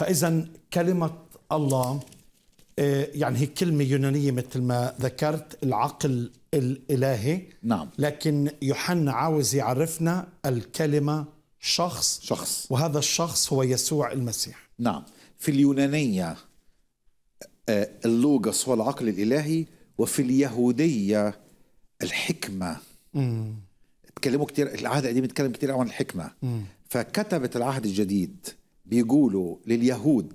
فإذا كلمة الله آه، يعني هي كلمة يونانية مثل ما ذكرت العقل الإلهي نعم لكن يوحنا عاوز يعرفنا الكلمة شخص شخص وهذا الشخص هو يسوع المسيح نعم في اليونانية آه، اللوغوس هو العقل الإلهي وفي اليهودية الحكمة امم تكلموا كثير العهد القديم بيتكلم كثير عن الحكمة مم. فكتبت العهد الجديد بيقولوا لليهود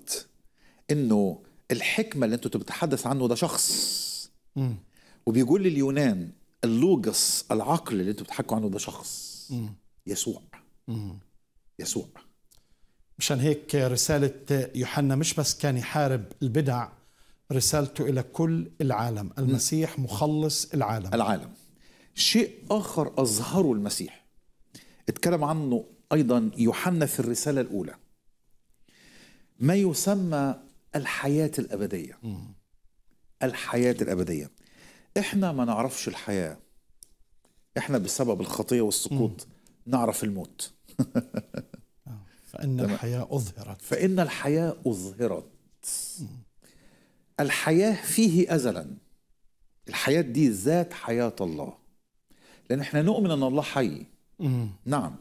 انه الحكمه اللي انتم بتتحدث عنه ده شخص م. وبيقول لليونان اللوجس العقل اللي انتم بتحكوا عنه ده شخص م. يسوع م. يسوع مشان هيك رسالة يوحنا مش بس كان يحارب البدع رسالته إلى كل العالم المسيح مخلص العالم العالم شيء آخر أظهره المسيح اتكلم عنه أيضا يوحنا في الرسالة الأولى ما يسمى الحياة الأبدية الحياة الأبدية إحنا ما نعرفش الحياة إحنا بسبب الخطية والسقوط نعرف الموت آه، فإن الحياة أظهرت فإن الحياة أظهرت الحياة فيه أزلا الحياة دي ذات حياة الله لأن إحنا نؤمن أن الله حي نعم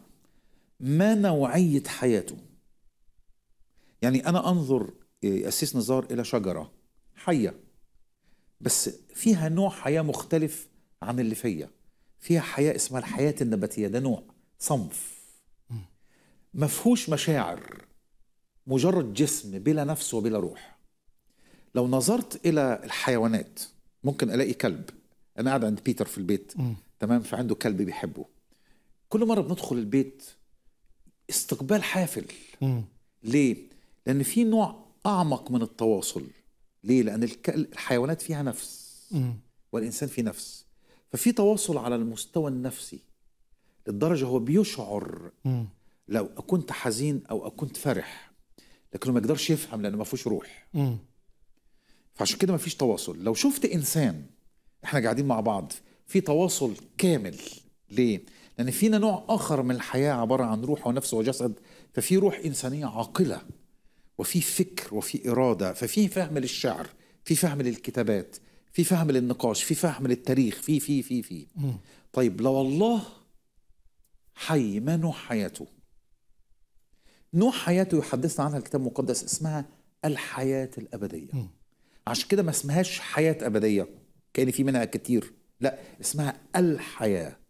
ما نوعية حياته يعني أنا أنظر آه، أسيس نزار إلى شجرة حية بس فيها نوع حياة مختلف عن اللي فيا فيها حياة اسمها الحياة النباتية ده نوع صنف ما فيهوش مشاعر مجرد جسم بلا نفس وبلا روح لو نظرت إلى الحيوانات ممكن ألاقي كلب أنا قاعد عند بيتر في البيت م. تمام فعنده كلب بيحبه كل مرة بندخل البيت استقبال حافل م. ليه؟ لأن في نوع أعمق من التواصل ليه؟ لأن الحيوانات فيها نفس والإنسان فيه نفس ففي تواصل على المستوى النفسي للدرجة هو بيشعر لو كنت حزين أو كنت فرح لكنه ما يقدرش يفهم لأنه ما فيهوش روح فعشان كده ما فيش تواصل لو شفت إنسان احنا قاعدين مع بعض في تواصل كامل ليه؟ لأن فينا نوع آخر من الحياة عبارة عن روح ونفس وجسد ففي روح إنسانية عاقلة وفي فكر وفي إرادة ففي فهم للشعر في فهم للكتابات في فهم للنقاش في فهم للتاريخ في في في في طيب لو الله حي ما نوع حياته نوع حياته يحدثنا عنها الكتاب المقدس اسمها الحياة الأبدية عشان كده ما اسمهاش حياة أبدية كان في منها كتير لا اسمها الحياة